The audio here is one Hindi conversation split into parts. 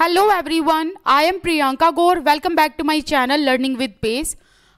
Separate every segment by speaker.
Speaker 1: Hello everyone I am Priyanka Gaur welcome back to my channel learning with base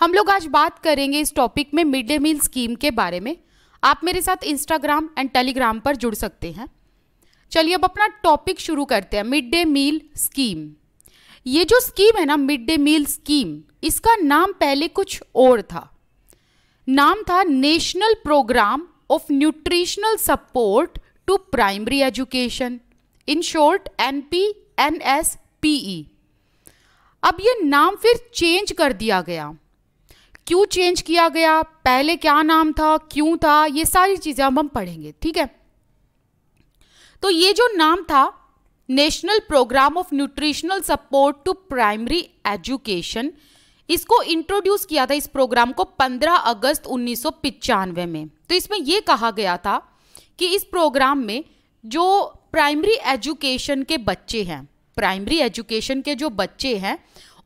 Speaker 1: हम लोग आज बात करेंगे इस टॉपिक में मिड डे मील स्कीम के बारे में आप मेरे साथ इंस्टाग्राम एंड टेलीग्राम पर जुड़ सकते हैं चलिए अब अपना टॉपिक शुरू करते हैं मिड डे मील स्कीम ये जो स्कीम है ना मिड डे मील स्कीम इसका नाम पहले कुछ और था नाम था national programme of nutritional support to primary education in short N P N S P E अब ये नाम फिर चेंज कर दिया गया क्यों चेंज किया गया पहले क्या नाम था क्यों था ये सारी चीज़ें अब हम पढ़ेंगे ठीक है तो ये जो नाम था national programme of nutritional support to primary education इसको इंट्रोड्यूस किया था इस प्रोग्राम को 15 अगस्त उन्नीस में तो इसमें यह कहा गया था कि इस प्रोग्राम में जो प्राइमरी एजुकेशन के बच्चे हैं प्राइमरी एजुकेशन के जो बच्चे हैं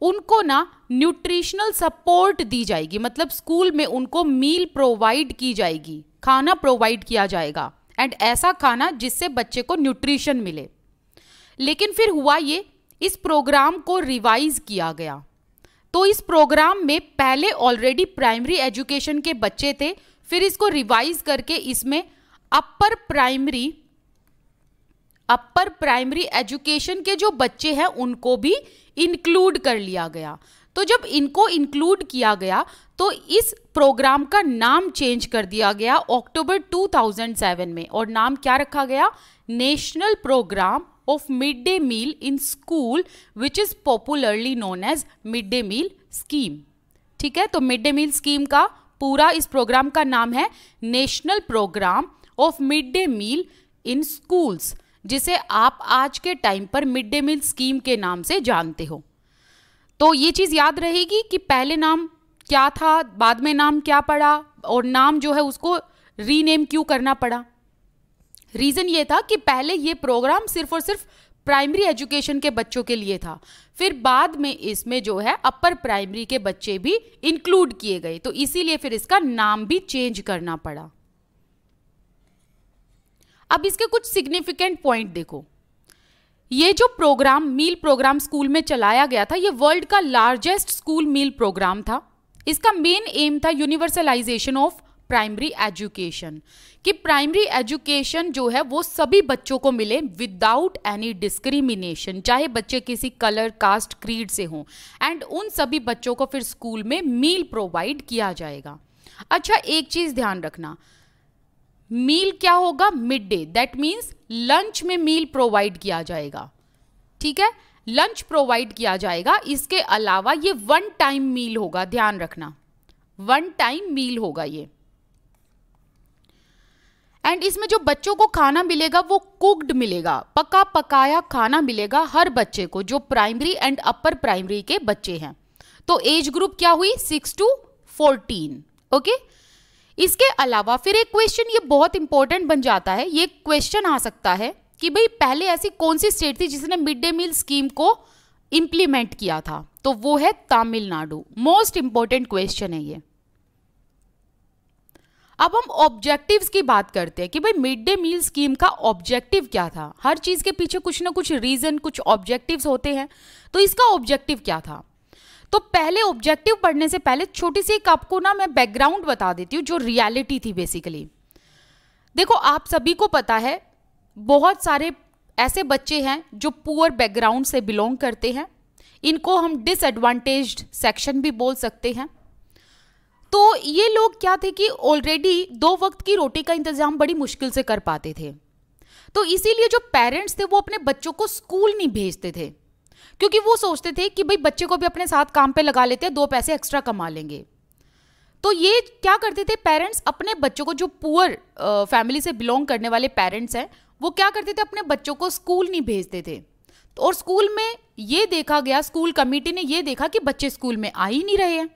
Speaker 1: उनको ना न्यूट्रिशनल सपोर्ट दी जाएगी मतलब स्कूल में उनको मील प्रोवाइड की जाएगी खाना प्रोवाइड किया जाएगा एंड ऐसा खाना जिससे बच्चे को न्यूट्रिशन मिले लेकिन फिर हुआ ये इस प्रोग्राम को रिवाइज किया गया तो इस प्रोग्राम में पहले ऑलरेडी प्राइमरी एजुकेशन के बच्चे थे फिर इसको रिवाइज करके इसमें upper primary upper primary education के जो बच्चे हैं उनको भी इंक्लूड कर लिया गया तो जब इनको इंक्लूड किया गया तो इस प्रोग्राम का नाम चेंज कर दिया गया अक्टूबर 2007 में और नाम क्या रखा गया national programme of mid day meal in school which is popularly known as mid day meal scheme ठीक है तो मिड डे मील स्कीम का पूरा इस प्रोग्राम का नाम है national programme of mid day meal in schools जिसे आप आज के टाइम पर मिड डे मील स्कीम के नाम से जानते हो तो ये चीज़ याद रहेगी कि पहले नाम क्या था बाद में नाम क्या पड़ा और नाम जो है उसको रीनेम क्यों करना पड़ा रीज़न ये था कि पहले ये प्रोग्राम सिर्फ और सिर्फ प्राइमरी एजुकेशन के बच्चों के लिए था फिर बाद में इसमें जो है अपर प्राइमरी के बच्चे भी इंक्लूड किए गए तो इसीलिए फिर इसका नाम भी चेंज करना पड़ा अब इसके कुछ सिग्निफिकेंट पॉइंट देखो ये जो प्रोग्राम मील प्रोग्राम स्कूल में चलाया गया था ये वर्ल्ड का लार्जेस्ट स्कूल मील प्रोग्राम था इसका मेन एम था यूनिवर्सलाइजेशन ऑफ प्राइमरी एजुकेशन कि प्राइमरी एजुकेशन जो है वो सभी बच्चों को मिले विदाउट एनी डिस्क्रिमिनेशन चाहे बच्चे किसी कलर कास्ट क्रीड से हों एंड उन सभी बच्चों को फिर स्कूल में मील प्रोवाइड किया जाएगा अच्छा एक चीज़ ध्यान रखना मील क्या होगा mid day that means lunch में मील प्रोवाइड किया जाएगा ठीक है लंच प्रोवाइड किया जाएगा इसके अलावा ये वन टाइम मील होगा ध्यान रखना वन टाइम मील होगा ये एंड इसमें जो बच्चों को खाना मिलेगा वो कुक्ड मिलेगा पका पकाया खाना मिलेगा हर बच्चे को जो प्राइमरी एंड अपर प्राइमरी के बच्चे हैं तो एज ग्रुप क्या हुई सिक्स टू फोर्टीन ओके इसके अलावा फिर एक क्वेश्चन ये बहुत इंपॉर्टेंट बन जाता है ये क्वेश्चन आ सकता है कि भाई पहले ऐसी कौन सी स्टेट थी जिसने मिड डे मील स्कीम को इम्प्लीमेंट किया था तो वो है तमिलनाडु मोस्ट इंपॉर्टेंट क्वेश्चन है ये अब हम ऑब्जेक्टिव्स की बात करते हैं कि भाई मिड डे मील स्कीम का ऑब्जेक्टिव क्या था हर चीज़ के पीछे कुछ ना कुछ रीज़न कुछ ऑब्जेक्टिव्स होते हैं तो इसका ऑब्जेक्टिव क्या था तो पहले ऑब्जेक्टिव पढ़ने से पहले छोटी सी एक आपको ना मैं बैकग्राउंड बता देती हूँ जो रियलिटी थी बेसिकली देखो आप सभी को पता है बहुत सारे ऐसे बच्चे हैं जो पुअर बैकग्राउंड से बिलोंग करते हैं इनको हम डिसएडवांटेज सेक्शन भी बोल सकते हैं तो ये लोग क्या थे कि ऑलरेडी दो वक्त की रोटी का इंतज़ाम बड़ी मुश्किल से कर पाते थे तो इसीलिए जो पेरेंट्स थे वो अपने बच्चों को स्कूल नहीं भेजते थे क्योंकि वो सोचते थे कि भाई बच्चे को भी अपने साथ काम पे लगा लेते हैं दो पैसे एक्स्ट्रा कमा लेंगे तो ये क्या करते थे पेरेंट्स अपने बच्चों को जो पुअर फैमिली से बिलोंग करने वाले पेरेंट्स हैं वो क्या करते थे अपने बच्चों को स्कूल नहीं भेजते थे और स्कूल में ये देखा गया स्कूल कमेटी ने ये देखा कि बच्चे स्कूल में आ ही नहीं रहे हैं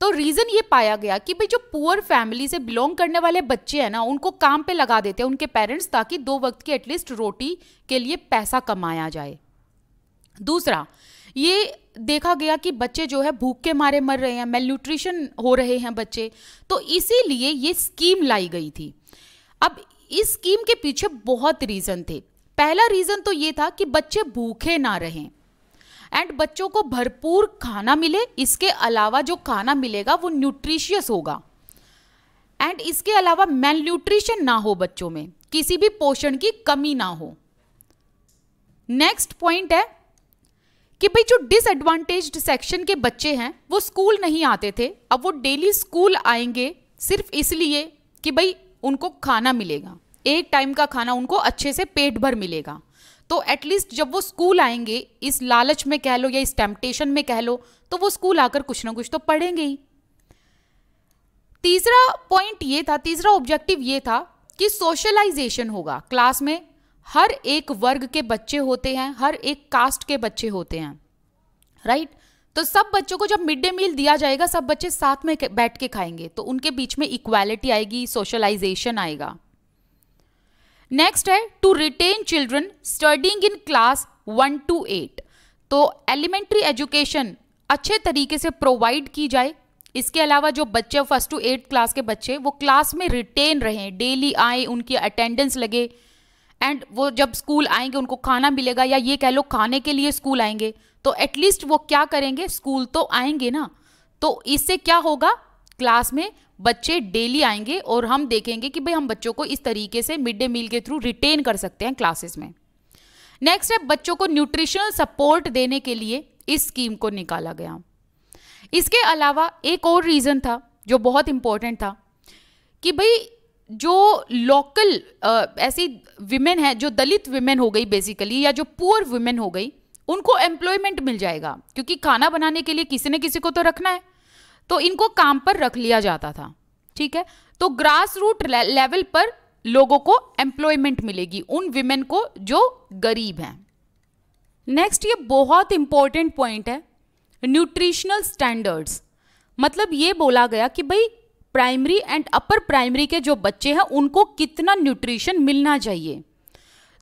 Speaker 1: तो रीज़न ये पाया गया कि भाई जो पुअर फैमिली से बिलोंग करने वाले बच्चे हैं ना उनको काम पे लगा देते हैं उनके पेरेंट्स ताकि दो वक्त की एटलीस्ट रोटी के लिए पैसा कमाया जाए दूसरा ये देखा गया कि बच्चे जो है भूख के मारे मर रहे हैं मेल न्यूट्रिशन हो रहे हैं बच्चे तो इसीलिए ये स्कीम लाई गई थी अब इस स्कीम के पीछे बहुत रीज़न थे पहला रीज़न तो ये था कि बच्चे भूखे ना रहें एंड बच्चों को भरपूर खाना मिले इसके अलावा जो खाना मिलेगा वो न्यूट्रिशियस होगा एंड इसके अलावा मेल न्यूट्रिशन ना हो बच्चों में किसी भी पोषण की कमी ना हो नेक्स्ट पॉइंट है कि भाई जो डिसएडवांटेज सेक्शन के बच्चे हैं वो स्कूल नहीं आते थे अब वो डेली स्कूल आएंगे सिर्फ इसलिए कि भाई उनको खाना मिलेगा एक टाइम का खाना उनको अच्छे से पेट भर मिलेगा तो एटलीस्ट जब वो स्कूल आएंगे इस लालच में कह लो या इस टेम्पटेशन में कह लो तो वो स्कूल आकर कुछ ना कुछ तो पढ़ेंगे ही तीसरा पॉइंट ये था तीसरा ऑब्जेक्टिव ये था कि सोशलाइजेशन होगा क्लास में हर एक वर्ग के बच्चे होते हैं हर एक कास्ट के बच्चे होते हैं राइट right? तो सब बच्चों को जब मिड डे मील दिया जाएगा सब बच्चे साथ में बैठ के खाएंगे तो उनके बीच में इक्वालिटी आएगी सोशलाइजेशन आएगा नेक्स्ट है to retain children studying in class one to eight तो एलिमेंट्री एजुकेशन अच्छे तरीके से प्रोवाइड की जाए इसके अलावा जो बच्चे फर्स्ट टू एट क्लास के बच्चे वो क्लास में रिटेन रहें डेली आए उनकी अटेंडेंस लगे एंड वो जब स्कूल आएंगे उनको खाना मिलेगा या ये कह लो खाने के लिए स्कूल आएंगे तो एटलीस्ट वो क्या करेंगे स्कूल तो आएंगे ना तो इससे क्या होगा क्लास में बच्चे डेली आएंगे और हम देखेंगे कि भाई हम बच्चों को इस तरीके से मिड डे मील के थ्रू रिटेन कर सकते हैं क्लासेस में नेक्स्ट है बच्चों को न्यूट्रिशनल सपोर्ट देने के लिए इस स्कीम को निकाला गया इसके अलावा एक और रीज़न था जो बहुत इम्पोर्टेंट था कि भाई जो लोकल ऐसी विमेन है जो दलित विमेन हो गई बेसिकली या जो पुअर वुमेन हो गई उनको एम्प्लॉयमेंट मिल जाएगा क्योंकि खाना बनाने के लिए किसी न किसी को तो रखना है तो इनको काम पर रख लिया जाता था ठीक है तो ग्रास रूट लेवल पर लोगों को एम्प्लॉयमेंट मिलेगी उन विमेन को जो गरीब हैं नेक्स्ट ये बहुत इंपॉर्टेंट पॉइंट है न्यूट्रिशनल स्टैंडर्ड्स मतलब ये बोला गया कि भाई प्राइमरी एंड अपर प्राइमरी के जो बच्चे हैं उनको कितना न्यूट्रिशन मिलना चाहिए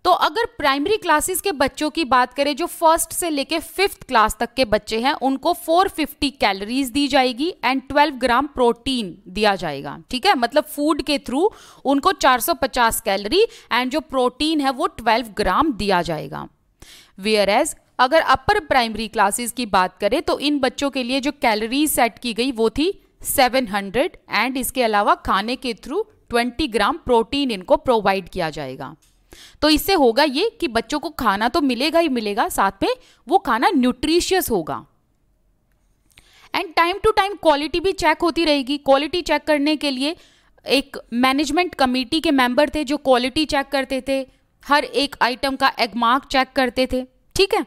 Speaker 1: तो अगर प्राइमरी क्लासेस के बच्चों की बात करें जो फर्स्ट से लेके फिफ्थ क्लास तक के बच्चे हैं उनको 450 कैलोरीज दी जाएगी एंड 12 ग्राम प्रोटीन दिया जाएगा ठीक है मतलब फूड के थ्रू उनको 450 कैलोरी एंड जो प्रोटीन है वो 12 ग्राम दिया जाएगा वेयर एज अगर अपर प्राइमरी क्लासेस की बात करें तो इन बच्चों के लिए जो कैलोरीज सेट की गई वो थी 700 एंड इसके अलावा खाने के थ्रू 20 ग्राम प्रोटीन इनको प्रोवाइड किया जाएगा तो इससे होगा ये कि बच्चों को खाना तो मिलेगा ही मिलेगा साथ में वो खाना न्यूट्रिशियस होगा and time to time quality भी चेक होती रहेगी क्वालिटी चेक करने के लिए एक मैनेजमेंट कमेटी के मेंबर थे जो क्वालिटी चेक करते थे हर एक आइटम का एगमार्क चेक करते थे ठीक है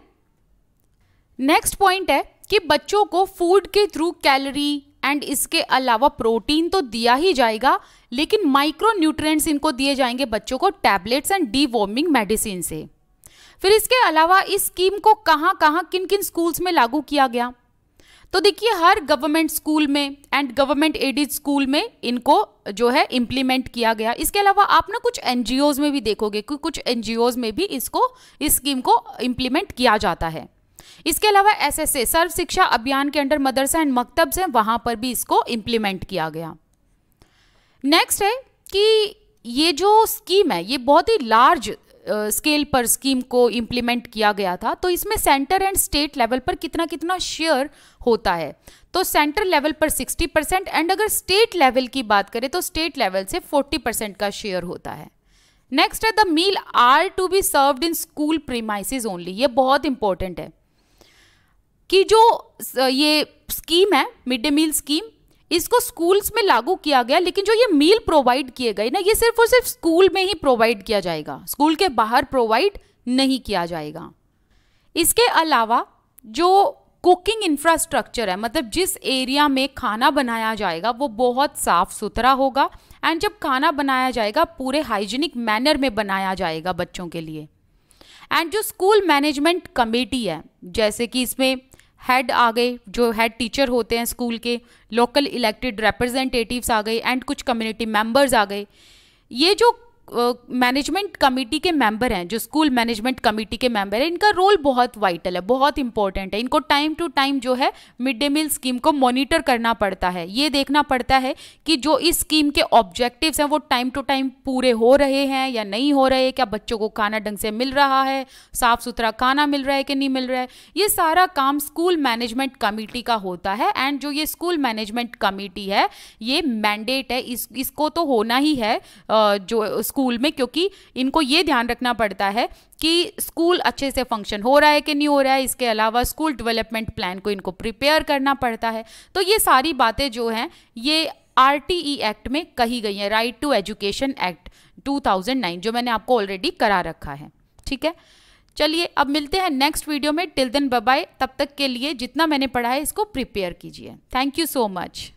Speaker 1: नेक्स्ट पॉइंट है कि बच्चों को फूड के थ्रू कैलोरी एंड इसके अलावा प्रोटीन तो दिया ही जाएगा लेकिन माइक्रो न्यूट्रिएंट्स इनको दिए जाएंगे बच्चों को tablets and deworming medicine से फिर इसके अलावा इस स्कीम को कहाँ कहाँ किन किन स्कूल्स में लागू किया गया तो देखिए हर गवर्नमेंट स्कूल में एंड गवर्नमेंट एडिड स्कूल में इनको जो है इम्प्लीमेंट किया गया इसके अलावा आप ना कुछ एन में भी देखोगे कि कुछ एन में भी इसको इस स्कीम को इम्प्लीमेंट किया जाता है इसके अलावा एसएसए सर्व शिक्षा अभियान के अंडर मदरसा एंड मकतब्स हैं वहां पर भी इसको इंप्लीमेंट किया गया नेक्स्ट है कि ये जो स्कीम है ये बहुत ही लार्ज स्केल पर स्कीम को इंप्लीमेंट किया गया था तो इसमें सेंटर एंड स्टेट लेवल पर कितना कितना शेयर होता है तो सेंटर लेवल पर 60 परसेंट एंड अगर स्टेट लेवल की बात करें तो स्टेट लेवल से 40 परसेंट का शेयर होता है नेक्स्ट है the meal are to be served in school premises only ये बहुत इंपॉर्टेंट है कि जो ये स्कीम है मिड डे मील स्कीम इसको स्कूल्स में लागू किया गया लेकिन जो ये मील प्रोवाइड किए गए ना ये सिर्फ और सिर्फ स्कूल में ही प्रोवाइड किया जाएगा स्कूल के बाहर प्रोवाइड नहीं किया जाएगा इसके अलावा जो कुकिंग इंफ्रास्ट्रक्चर है मतलब जिस एरिया में खाना बनाया जाएगा वो बहुत साफ सुथरा होगा एंड जब खाना बनाया जाएगा पूरे हाइजीनिक मैनर में बनाया जाएगा बच्चों के लिए एंड जो स्कूल मैनेजमेंट कमेटी है जैसे कि इसमें हेड आ गए जो हेड टीचर होते हैं स्कूल के लोकल इलेक्टेड रिप्रेजेंटेटिव्स आ गए एंड कुछ कम्युनिटी मेंबर्स आ गए ये जो मैनेजमेंट कमेटी के मेंबर हैं जो स्कूल मैनेजमेंट कमेटी के मेंबर हैं इनका रोल बहुत वाइटल है बहुत इंपॉर्टेंट है इनको टाइम टू टाइम जो है मिड डे मील स्कीम को मॉनिटर करना पड़ता है ये देखना पड़ता है कि जो इस स्कीम के ऑब्जेक्टिव्स हैं वो टाइम टू टाइम पूरे हो रहे हैं या नहीं हो रहे क्या बच्चों को खाना ढंग से मिल रहा है साफ सुथरा खाना मिल रहा है कि नहीं मिल रहा है ये सारा काम स्कूल मैनेजमेंट कमेटी का होता है एंड जो ये स्कूल मैनेजमेंट कमेटी है ये मैंडेट है इस, इसको तो होना ही है जो स्कूल में क्योंकि इनको ये ध्यान रखना पड़ता है कि स्कूल अच्छे से फंक्शन हो रहा है कि नहीं हो रहा है इसके अलावा स्कूल डेवलपमेंट प्लान को इनको प्रिपेयर करना पड़ता है तो ये सारी बातें जो हैं ये आर एक्ट e में कही गई हैं राइट टू एजुकेशन एक्ट 2009 जो मैंने आपको ऑलरेडी करा रखा है ठीक है चलिए अब मिलते हैं नेक्स्ट वीडियो में टिल देन बाय तब तक के लिए जितना मैंने पढ़ा है इसको प्रिपेयर कीजिए थैंक यू सो मच